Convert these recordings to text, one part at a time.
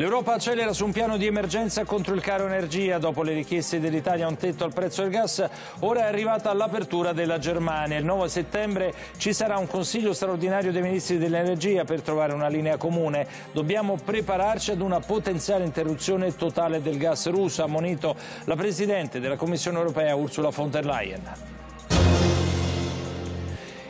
L'Europa accelera su un piano di emergenza contro il caro energia. Dopo le richieste dell'Italia a un tetto al prezzo del gas, ora è arrivata l'apertura della Germania. Il 9 settembre ci sarà un consiglio straordinario dei ministri dell'energia per trovare una linea comune. Dobbiamo prepararci ad una potenziale interruzione totale del gas russo, ha ammonito la Presidente della Commissione europea Ursula von der Leyen.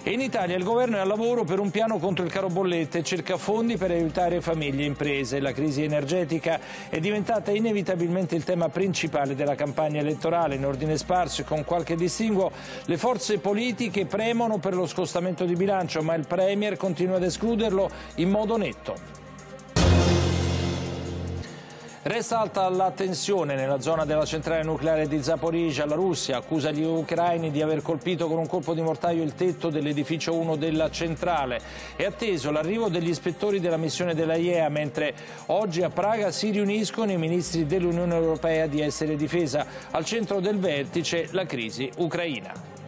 E in Italia il governo è al lavoro per un piano contro il caro bollette, cerca fondi per aiutare famiglie e imprese. La crisi energetica è diventata inevitabilmente il tema principale della campagna elettorale. In ordine sparso e con qualche distinguo, le forze politiche premono per lo scostamento di bilancio, ma il Premier continua ad escluderlo in modo netto. Resta alta la tensione nella zona della centrale nucleare di Zaporizia. La Russia accusa gli ucraini di aver colpito con un colpo di mortaio il tetto dell'edificio 1 della centrale. È atteso l'arrivo degli ispettori della missione della IEA, mentre oggi a Praga si riuniscono i ministri dell'Unione Europea di essere difesa. Al centro del vertice la crisi ucraina.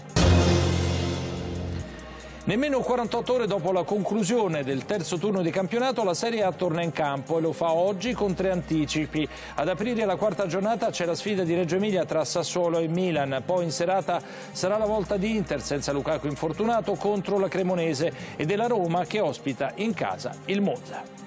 Nemmeno 48 ore dopo la conclusione del terzo turno di campionato la Serie A torna in campo e lo fa oggi con tre anticipi. Ad aprire la quarta giornata c'è la sfida di Reggio Emilia tra Sassuolo e Milan, poi in serata sarà la volta di Inter senza Lukaku infortunato contro la Cremonese e della Roma che ospita in casa il Monza.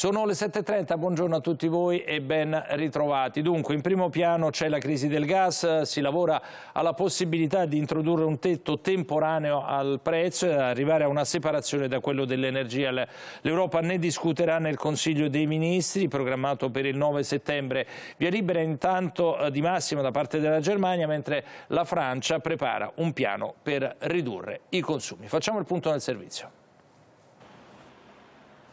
Sono le 7.30, buongiorno a tutti voi e ben ritrovati. Dunque, in primo piano c'è la crisi del gas, si lavora alla possibilità di introdurre un tetto temporaneo al prezzo e arrivare a una separazione da quello dell'energia. L'Europa ne discuterà nel Consiglio dei Ministri, programmato per il 9 settembre. Via libera intanto eh, di massima da parte della Germania, mentre la Francia prepara un piano per ridurre i consumi. Facciamo il punto nel servizio.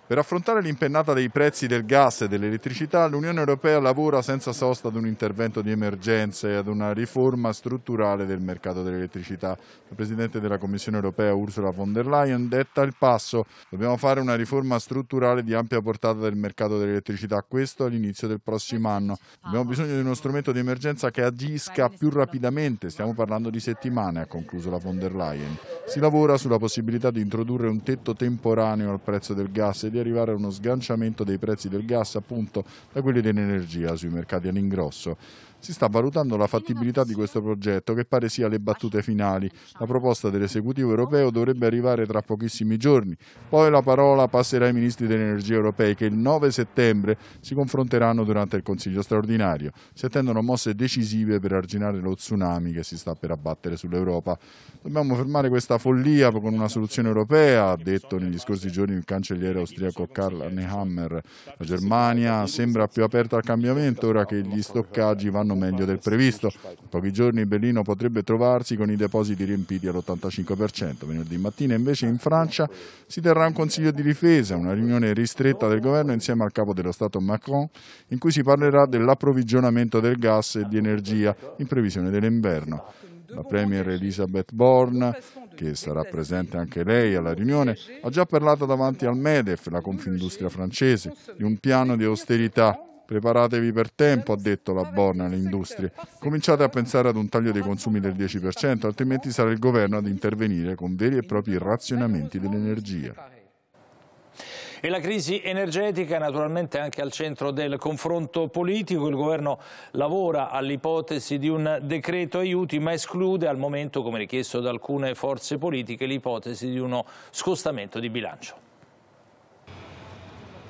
Per affrontare l'impennata dei prezzi del gas e dell'elettricità, l'Unione Europea lavora senza sosta ad un intervento di emergenza e ad una riforma strutturale del mercato dell'elettricità. La Presidente della Commissione Europea Ursula von der Leyen detta il passo. Dobbiamo fare una riforma strutturale di ampia portata del mercato dell'elettricità, questo all'inizio del prossimo anno. Abbiamo bisogno di uno strumento di emergenza che agisca più rapidamente, stiamo parlando di settimane, ha concluso la von der Leyen. Si lavora sulla possibilità di introdurre un tetto temporaneo al prezzo del gas e di arrivare a uno sganciamento dei prezzi del gas appunto da quelli dell'energia sui mercati all'ingrosso. Si sta valutando la fattibilità di questo progetto, che pare sia le battute finali. La proposta dell'esecutivo europeo dovrebbe arrivare tra pochissimi giorni. Poi la parola passerà ai ministri dell'energia europei che il 9 settembre si confronteranno durante il Consiglio straordinario. Si attendono mosse decisive per arginare lo tsunami che si sta per abbattere sull'Europa. Dobbiamo fermare questa follia con una soluzione europea, ha detto negli scorsi giorni il cancelliere austriaco Karl Nehammer. La Germania sembra più aperta al cambiamento ora che gli stoccaggi vanno andranno meglio del previsto. In pochi giorni Berlino potrebbe trovarsi con i depositi riempiti all'85%. Venerdì mattina invece in Francia si terrà un Consiglio di difesa, una riunione ristretta del governo insieme al capo dello Stato Macron, in cui si parlerà dell'approvvigionamento del gas e di energia in previsione dell'inverno. La Premier Elisabeth Born, che sarà presente anche lei alla riunione, ha già parlato davanti al MEDEF, la Confindustria francese, di un piano di austerità Preparatevi per tempo, ha detto la Borna alle industrie. Cominciate a pensare ad un taglio dei consumi del 10%, altrimenti sarà il governo ad intervenire con veri e propri razionamenti dell'energia. E la crisi energetica è naturalmente anche al centro del confronto politico. Il governo lavora all'ipotesi di un decreto aiuti, ma esclude al momento, come richiesto da alcune forze politiche, l'ipotesi di uno scostamento di bilancio.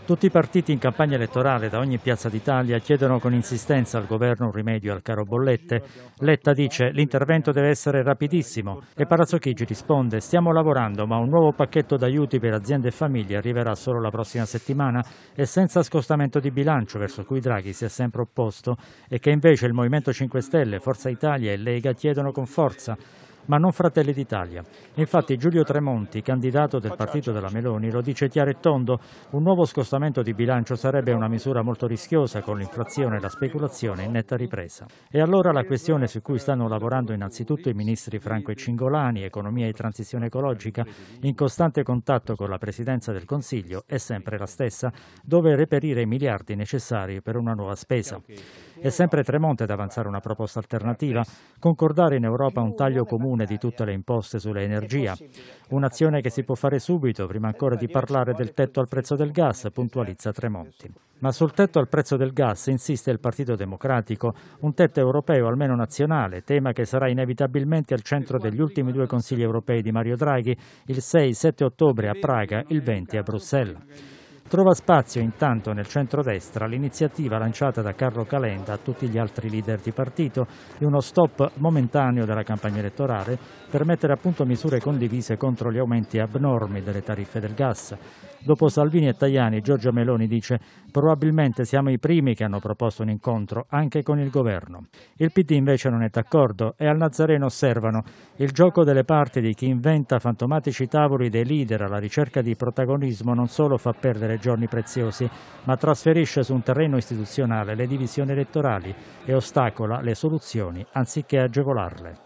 Tutti i partiti in campagna elettorale da ogni piazza d'Italia chiedono con insistenza al governo un rimedio al caro bollette. Letta dice l'intervento deve essere rapidissimo e Palazzo Chigi risponde stiamo lavorando ma un nuovo pacchetto d'aiuti per aziende e famiglie arriverà solo la prossima settimana e senza scostamento di bilancio verso cui Draghi si è sempre opposto e che invece il Movimento 5 Stelle, Forza Italia e Lega chiedono con forza ma non Fratelli d'Italia. Infatti Giulio Tremonti, candidato del partito della Meloni, lo dice chiaro e tondo, un nuovo scostamento di bilancio sarebbe una misura molto rischiosa con l'inflazione e la speculazione in netta ripresa. E allora la questione su cui stanno lavorando innanzitutto i ministri Franco e Cingolani, economia e transizione ecologica, in costante contatto con la Presidenza del Consiglio, è sempre la stessa, dove reperire i miliardi necessari per una nuova spesa. È sempre Tremonte ad avanzare una proposta alternativa, concordare in Europa un taglio comune comune di tutte le imposte sull'energia. Un'azione che si può fare subito, prima ecco, ancora di parlare del tetto al prezzo del gas, puntualizza Tremonti. Ma sul tetto al prezzo del gas insiste il Partito Democratico, un tetto europeo almeno nazionale, tema che sarà inevitabilmente al centro degli ultimi due consigli europei di Mario Draghi, il 6-7 ottobre a Praga, il 20 a Bruxelles. Trova spazio intanto nel centrodestra l'iniziativa lanciata da Carlo Calenda a tutti gli altri leader di partito e uno stop momentaneo della campagna elettorale per mettere a punto misure condivise contro gli aumenti abnormi delle tariffe del gas. Dopo Salvini e Tajani, Giorgio Meloni dice probabilmente siamo i primi che hanno proposto un incontro anche con il governo. Il PD invece non è d'accordo e al Nazareno osservano il gioco delle parti di chi inventa fantomatici tavoli dei leader alla ricerca di protagonismo non solo fa perdere giorni preziosi, ma trasferisce su un terreno istituzionale le divisioni elettorali e ostacola le soluzioni anziché agevolarle.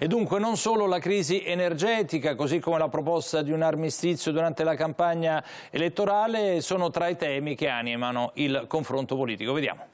E dunque non solo la crisi energetica, così come la proposta di un armistizio durante la campagna elettorale, sono tra i temi che animano il confronto politico. Vediamo.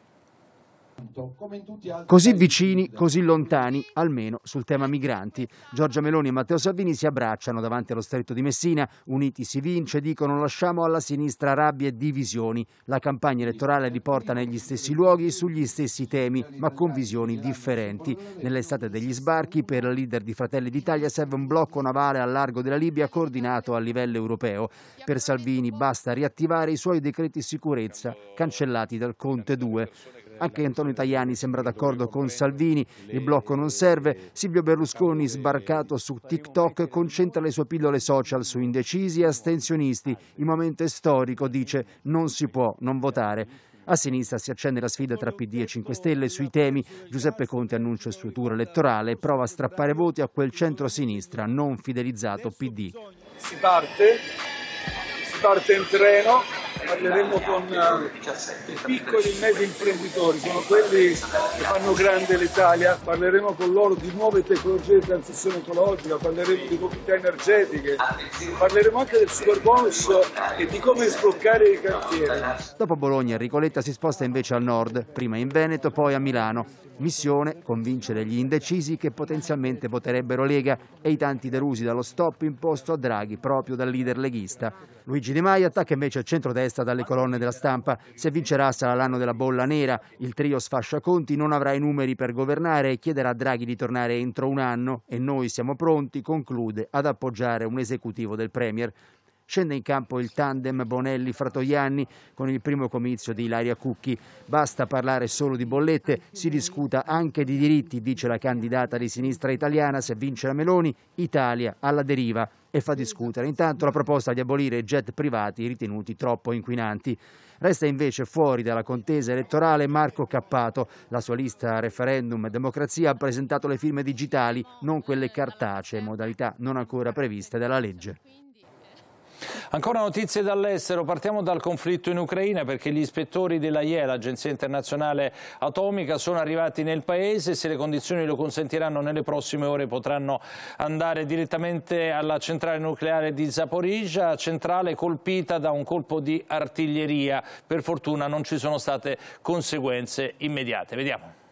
Così vicini, così lontani, almeno sul tema migranti. Giorgia Meloni e Matteo Salvini si abbracciano davanti allo stretto di Messina, uniti si vince, dicono lasciamo alla sinistra rabbia e divisioni. La campagna elettorale li porta negli stessi luoghi, sugli stessi temi, ma con visioni differenti. Nell'estate degli sbarchi, per la leader di Fratelli d'Italia serve un blocco navale a largo della Libia coordinato a livello europeo. Per Salvini basta riattivare i suoi decreti sicurezza cancellati dal Conte 2. Anche Antonio Tajani sembra d'accordo con Salvini, il blocco non serve, Silvio Berlusconi sbarcato su TikTok concentra le sue pillole social su indecisi e astensionisti, Il momento è storico dice non si può non votare. A sinistra si accende la sfida tra PD e 5 Stelle sui temi. Giuseppe Conte annuncia il suo tour elettorale e prova a strappare voti a quel centro-sinistra non fidelizzato PD. Si parte, si parte in treno, parleremo con i eh, piccoli e medi imprenditori, sono quelli che fanno grande l'Italia, parleremo con loro di nuove tecnologie di transizione ecologica, parleremo di comunità energetiche, parleremo anche del super bonus e di come sbloccare i cantieri. Dopo Bologna Ricoletta si sposta invece al nord, prima in Veneto, poi a Milano. Missione convincere gli indecisi che potenzialmente voterebbero Lega e i tanti delusi dallo stop imposto a Draghi proprio dal leader leghista. Luigi Di Maio attacca invece il centrodestra dalle colonne della stampa. Se vincerà sarà l'anno della bolla nera. Il trio sfascia Conti, non avrà i numeri per governare e chiederà a Draghi di tornare entro un anno. E noi siamo pronti, conclude, ad appoggiare un esecutivo del Premier. Scende in campo il tandem Bonelli-Fratoianni con il primo comizio di Ilaria Cucchi. Basta parlare solo di bollette, si discuta anche di diritti, dice la candidata di sinistra italiana. Se vince la Meloni, Italia alla deriva e fa discutere. Intanto la proposta di abolire i jet privati ritenuti troppo inquinanti. Resta invece fuori dalla contesa elettorale Marco Cappato. La sua lista Referendum e Democrazia ha presentato le firme digitali, non quelle cartacee, modalità non ancora previste dalla legge. Ancora notizie dall'estero, partiamo dal conflitto in Ucraina perché gli ispettori dell'AIE, l'Agenzia Internazionale Atomica, sono arrivati nel paese, e se le condizioni lo consentiranno nelle prossime ore potranno andare direttamente alla centrale nucleare di Zaporizia, centrale colpita da un colpo di artiglieria. Per fortuna non ci sono state conseguenze immediate. Vediamo.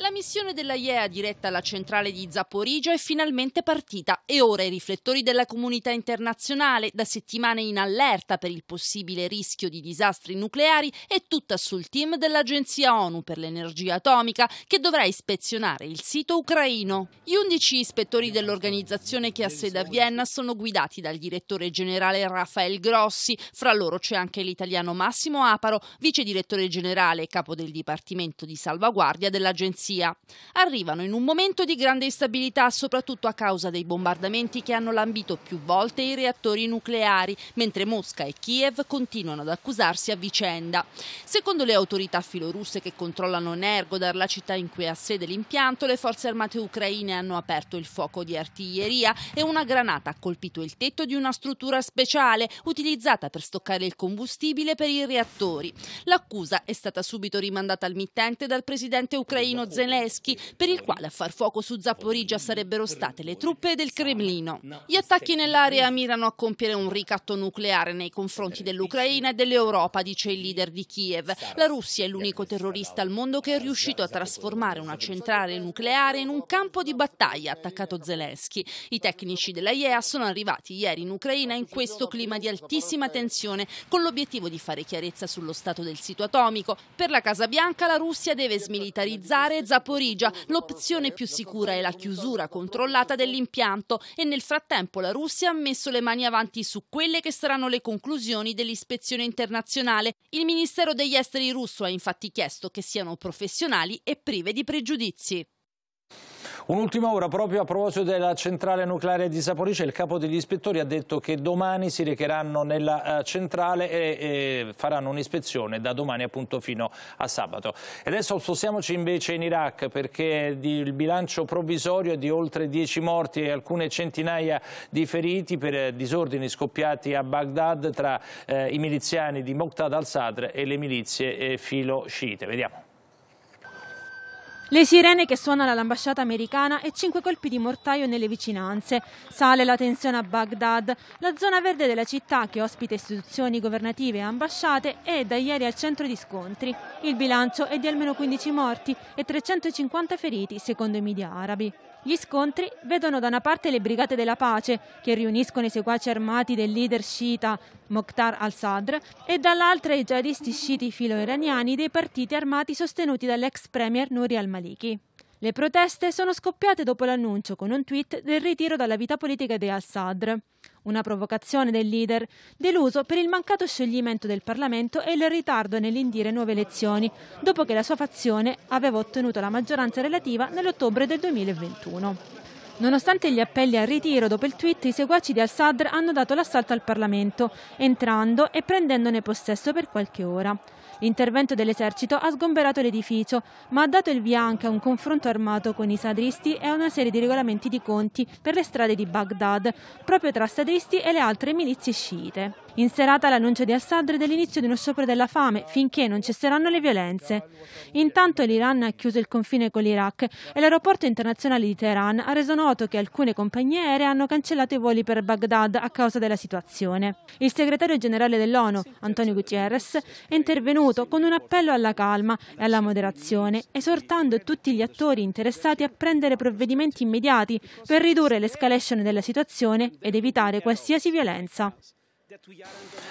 La missione della IEA diretta alla centrale di Zaporizia è finalmente partita e ora i riflettori della comunità internazionale, da settimane in allerta per il possibile rischio di disastri nucleari, è tutta sul team dell'Agenzia ONU per l'energia atomica che dovrà ispezionare il sito ucraino. Gli 11 ispettori dell'organizzazione che ha sede a Vienna sono guidati dal direttore generale Rafael Grossi, fra loro c'è anche l'italiano Massimo Aparo, vice direttore generale e capo del Dipartimento di Salvaguardia dell'Agenzia polizia. Arrivano in un momento di grande instabilità, soprattutto a causa dei bombardamenti che hanno lambito più volte i reattori nucleari, mentre Mosca e Kiev continuano ad accusarsi a vicenda. Secondo le autorità filorusse che controllano Nergodar, la città in cui ha sede l'impianto, le forze armate ucraine hanno aperto il fuoco di artiglieria e una granata ha colpito il tetto di una struttura speciale utilizzata per stoccare il combustibile per i reattori. L'accusa è stata subito rimandata al mittente dal presidente ucraino Zelensky. Zelensky, per il quale a far fuoco su Zaporizia sarebbero state le truppe del Cremlino. Gli attacchi nell'area mirano a compiere un ricatto nucleare nei confronti dell'Ucraina e dell'Europa, dice il leader di Kiev. La Russia è l'unico terrorista al mondo che è riuscito a trasformare una centrale nucleare in un campo di battaglia, ha attaccato Zelensky. I tecnici della IEA sono arrivati ieri in Ucraina in questo clima di altissima tensione, con l'obiettivo di fare chiarezza sullo stato del sito atomico. Per la Casa Bianca la Russia deve smilitarizzare Zaporizia, l'opzione più sicura è la chiusura controllata dell'impianto e nel frattempo la Russia ha messo le mani avanti su quelle che saranno le conclusioni dell'ispezione internazionale. Il Ministero degli Esteri russo ha infatti chiesto che siano professionali e prive di pregiudizi. Un'ultima ora proprio a proposito della centrale nucleare di Saporice, il capo degli ispettori ha detto che domani si recheranno nella eh, centrale e, e faranno un'ispezione da domani appunto fino a sabato. E adesso spostiamoci invece in Iraq perché il bilancio provvisorio è di oltre 10 morti e alcune centinaia di feriti per eh, disordini scoppiati a Baghdad tra eh, i miliziani di Moqtad al-Sadr e le milizie eh, filo sciite. Vediamo. Le sirene che suonano all'ambasciata americana e cinque colpi di mortaio nelle vicinanze. Sale la tensione a Baghdad. La zona verde della città, che ospita istituzioni governative e ambasciate, è da ieri al centro di scontri. Il bilancio è di almeno 15 morti e 350 feriti, secondo i media arabi. Gli scontri vedono da una parte le brigate della pace, che riuniscono i seguaci armati del leader sciita Mokhtar al-Sadr, e dall'altra i jihadisti sciiti filo-iraniani dei partiti armati sostenuti dall'ex premier Nouri al-Maliki. Le proteste sono scoppiate dopo l'annuncio con un tweet del ritiro dalla vita politica di Al-Sadr, una provocazione del leader, deluso per il mancato scioglimento del Parlamento e il ritardo nell'indire nuove elezioni, dopo che la sua fazione aveva ottenuto la maggioranza relativa nell'ottobre del 2021. Nonostante gli appelli al ritiro dopo il tweet, i seguaci di al-Sadr hanno dato l'assalto al Parlamento, entrando e prendendone possesso per qualche ora. L'intervento dell'esercito ha sgomberato l'edificio, ma ha dato il via anche a un confronto armato con i sadristi e a una serie di regolamenti di conti per le strade di Baghdad, proprio tra sadristi e le altre milizie sciite. In serata l'annuncio di Assad è dell'inizio di uno sciopero della fame finché non cesseranno le violenze. Intanto l'Iran ha chiuso il confine con l'Iraq e l'aeroporto internazionale di Teheran ha reso noto che alcune compagnie aeree hanno cancellato i voli per Baghdad a causa della situazione. Il segretario generale dell'ONU, Antonio Gutierrez, è intervenuto tenuto con un appello alla calma e alla moderazione, esortando tutti gli attori interessati a prendere provvedimenti immediati per ridurre l'escalation della situazione ed evitare qualsiasi violenza.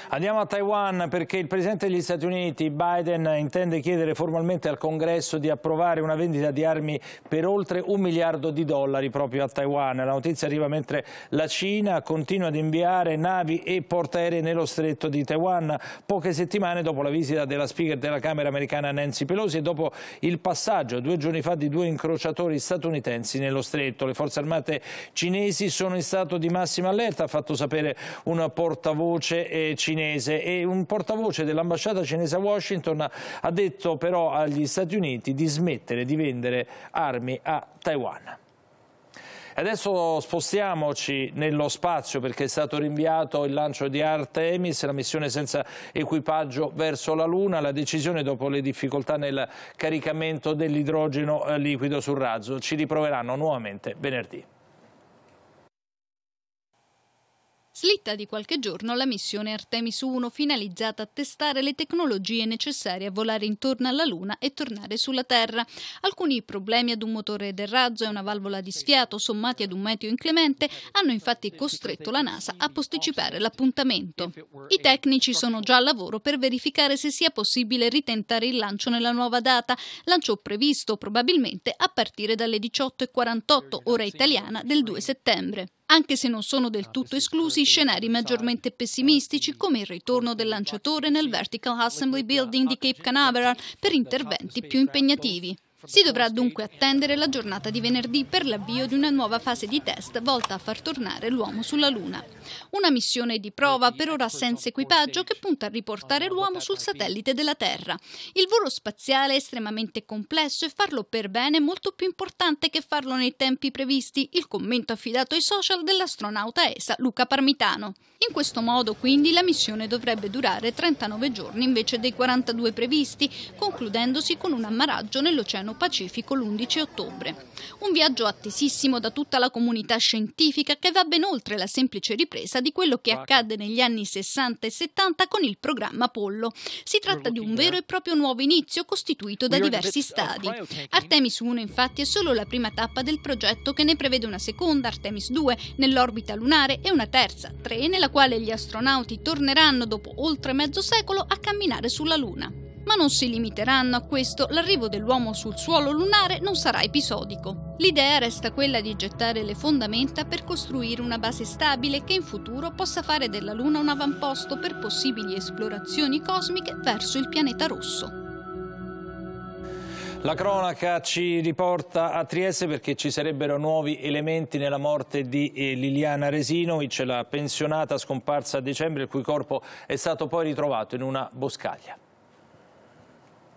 Andiamo a Taiwan perché il Presidente degli Stati Uniti Biden intende chiedere formalmente al Congresso di approvare una vendita di armi per oltre un miliardo di dollari proprio a Taiwan. La notizia arriva mentre la Cina continua ad inviare navi e portaerei nello stretto di Taiwan poche settimane dopo la visita della speaker della Camera americana Nancy Pelosi e dopo il passaggio due giorni fa di due incrociatori statunitensi nello stretto. Le forze armate cinesi sono in stato di massima allerta, ha fatto sapere un portavoce portavoce eh, cinese e un portavoce dell'ambasciata cinese a Washington ha detto però agli Stati Uniti di smettere di vendere armi a Taiwan. Adesso spostiamoci nello spazio perché è stato rinviato il lancio di Artemis, la missione senza equipaggio verso la Luna, la decisione dopo le difficoltà nel caricamento dell'idrogeno eh, liquido sul razzo. Ci riproveranno nuovamente venerdì. Slitta di qualche giorno la missione Artemis 1 finalizzata a testare le tecnologie necessarie a volare intorno alla Luna e tornare sulla Terra. Alcuni problemi ad un motore del razzo e una valvola di sfiato sommati ad un meteo inclemente hanno infatti costretto la NASA a posticipare l'appuntamento. I tecnici sono già al lavoro per verificare se sia possibile ritentare il lancio nella nuova data, lancio previsto probabilmente a partire dalle 18.48 ora italiana del 2 settembre anche se non sono del ah, tutto esclusi scenari maggiormente pessimistici come il ritorno del lanciatore nel Vertical Assembly Building di Cape Canaveral per interventi più impegnativi. Si dovrà dunque attendere la giornata di venerdì per l'avvio di una nuova fase di test volta a far tornare l'uomo sulla Luna. Una missione di prova per ora senza equipaggio che punta a riportare l'uomo sul satellite della Terra. Il volo spaziale è estremamente complesso e farlo per bene è molto più importante che farlo nei tempi previsti, il commento affidato ai social dell'astronauta ESA Luca Parmitano. In questo modo quindi la missione dovrebbe durare 39 giorni invece dei 42 previsti, concludendosi con un ammaraggio nell'Oceano Pacifico l'11 ottobre. Un viaggio attesissimo da tutta la comunità scientifica che va ben oltre la semplice ripresa di quello che accadde negli anni 60 e 70 con il programma Apollo. Si tratta di un vero e proprio nuovo inizio costituito da diversi stadi. Artemis 1 infatti è solo la prima tappa del progetto che ne prevede una seconda, Artemis 2, nell'orbita lunare e una terza, 3, nella quale gli astronauti torneranno dopo oltre mezzo secolo a camminare sulla Luna. Ma non si limiteranno a questo, l'arrivo dell'uomo sul suolo lunare non sarà episodico. L'idea resta quella di gettare le fondamenta per costruire una base stabile che in futuro possa fare della Luna un avamposto per possibili esplorazioni cosmiche verso il pianeta rosso. La cronaca ci riporta a Trieste perché ci sarebbero nuovi elementi nella morte di eh, Liliana Resinovic, la pensionata scomparsa a dicembre, il cui corpo è stato poi ritrovato in una boscaglia.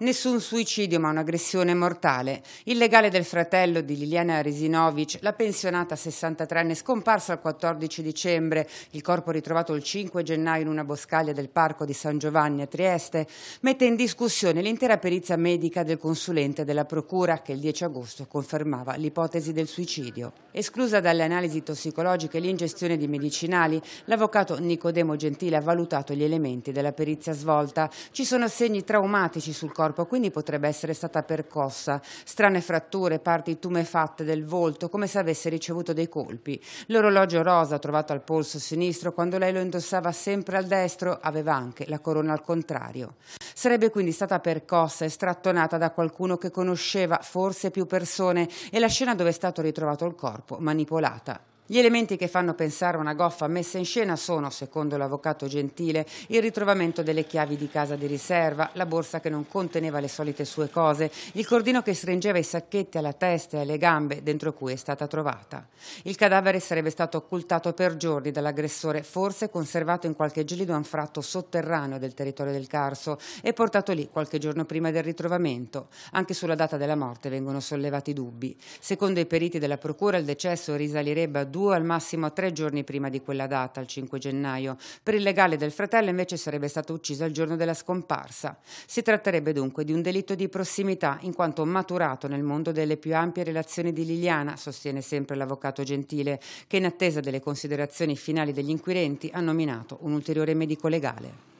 Nessun suicidio ma un'aggressione mortale. Il legale del fratello di Liliana Resinovic, la pensionata 63enne scomparsa il 14 dicembre, il corpo ritrovato il 5 gennaio in una boscaglia del parco di San Giovanni a Trieste, mette in discussione l'intera perizia medica del consulente della procura che il 10 agosto confermava l'ipotesi del suicidio. Esclusa dalle analisi tossicologiche e l'ingestione di medicinali, l'avvocato Nicodemo Gentile ha valutato gli elementi della perizia svolta. Ci sono segni traumatici sul corpo corpo, quindi potrebbe essere stata percossa. Strane fratture, parti tumefatte del volto, come se avesse ricevuto dei colpi. L'orologio rosa trovato al polso sinistro, quando lei lo indossava sempre al destro, aveva anche la corona al contrario. Sarebbe quindi stata percossa e strattonata da qualcuno che conosceva forse più persone e la scena dove è stato ritrovato il corpo manipolata. Gli elementi che fanno pensare a una goffa messa in scena sono, secondo l'avvocato Gentile, il ritrovamento delle chiavi di casa di riserva, la borsa che non conteneva le solite sue cose, il cordino che stringeva i sacchetti alla testa e alle gambe dentro cui è stata trovata. Il cadavere sarebbe stato occultato per giorni dall'aggressore, forse conservato in qualche gelido anfratto sotterraneo del territorio del Carso e portato lì qualche giorno prima del ritrovamento. Anche sulla data della morte vengono sollevati dubbi. Secondo i periti della procura il decesso risalirebbe a due due, al massimo tre giorni prima di quella data, il 5 gennaio. Per il legale del fratello invece sarebbe stato ucciso il giorno della scomparsa. Si tratterebbe dunque di un delitto di prossimità, in quanto maturato nel mondo delle più ampie relazioni di Liliana, sostiene sempre l'avvocato Gentile, che in attesa delle considerazioni finali degli inquirenti ha nominato un ulteriore medico legale.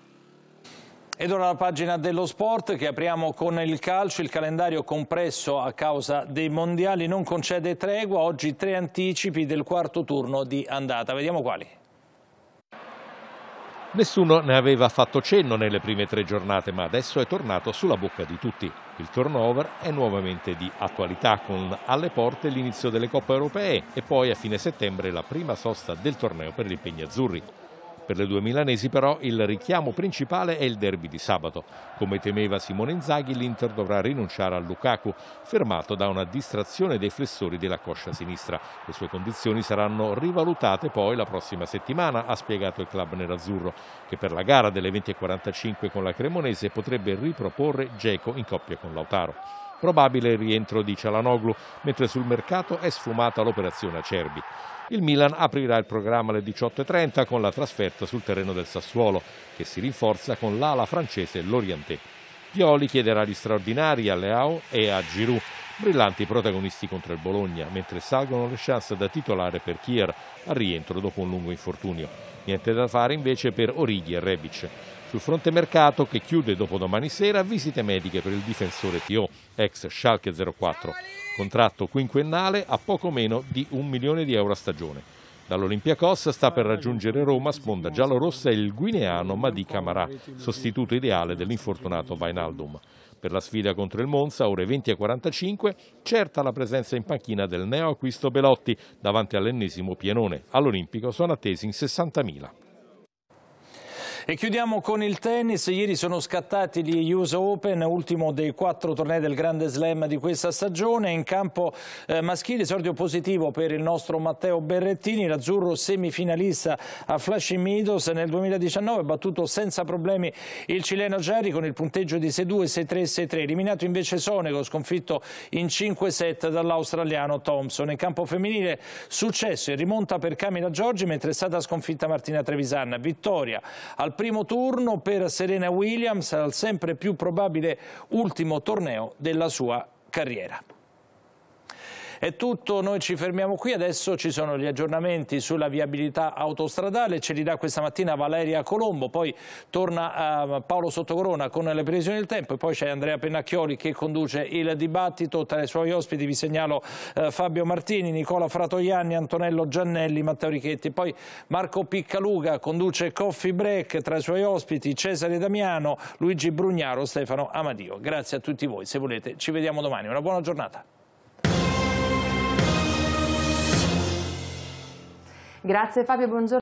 Ed ora la pagina dello sport che apriamo con il calcio, il calendario compresso a causa dei mondiali non concede tregua, oggi tre anticipi del quarto turno di andata, vediamo quali. Nessuno ne aveva fatto cenno nelle prime tre giornate, ma adesso è tornato sulla bocca di tutti. Il turnover è nuovamente di attualità, con alle porte l'inizio delle Coppe Europee e poi a fine settembre la prima sosta del torneo per gli impegni azzurri. Per le due milanesi però il richiamo principale è il derby di sabato. Come temeva Simone Inzaghi, l'Inter dovrà rinunciare a Lukaku, fermato da una distrazione dei flessori della coscia sinistra. Le sue condizioni saranno rivalutate poi la prossima settimana, ha spiegato il club nerazzurro, che per la gara delle 20.45 con la Cremonese potrebbe riproporre Geco in coppia con Lautaro probabile il rientro di Cialanoglu, mentre sul mercato è sfumata l'operazione Acerbi. Il Milan aprirà il programma alle 18.30 con la trasferta sul terreno del Sassuolo, che si rinforza con l'ala francese Lorienté. Pioli chiederà gli straordinari a Leao e a Giroud, brillanti protagonisti contro il Bologna, mentre salgono le chance da titolare per Kier al rientro dopo un lungo infortunio. Niente da fare invece per Orighi e Rebic. Sul fronte mercato, che chiude dopo domani sera, visite mediche per il difensore TO ex Schalke 04, contratto quinquennale a poco meno di un milione di euro a stagione. Dall'Olimpia Dall'Olympiacos sta per raggiungere Roma sponda giallorossa il guineano Madi Camarà, sostituto ideale dell'infortunato Vainaldum. Per la sfida contro il Monza, ore 20 e 45, certa la presenza in panchina del neo acquisto Belotti davanti all'ennesimo pienone. All'Olimpico sono attesi in 60.000. E chiudiamo con il tennis. Ieri sono scattati gli US Open, ultimo dei quattro tornei del Grande Slam di questa stagione. In campo eh, maschile esordio positivo per il nostro Matteo Berrettini, l'azzurro semifinalista a Flash in Midos nel 2019, battuto senza problemi il cileno Giari con il punteggio di 6-2, 6-3, 6-3. Eliminato invece Sonego, sconfitto in 5 set dall'australiano Thompson. In campo femminile successo e rimonta per Camila Giorgi, mentre è stata sconfitta Martina Trevisan. Vittoria al primo turno per Serena Williams al sempre più probabile ultimo torneo della sua carriera. È tutto, noi ci fermiamo qui, adesso ci sono gli aggiornamenti sulla viabilità autostradale, ce li dà questa mattina Valeria Colombo, poi torna eh, Paolo Sottocorona con le previsioni del tempo e poi c'è Andrea Pennacchioli che conduce il dibattito, tra i suoi ospiti vi segnalo eh, Fabio Martini, Nicola Fratoianni, Antonello Giannelli, Matteo Richetti, poi Marco Piccaluga conduce Coffee Break, tra i suoi ospiti Cesare Damiano, Luigi Brugnaro, Stefano Amadio. Grazie a tutti voi, se volete ci vediamo domani, una buona giornata. Grazie Fabio, buongiorno.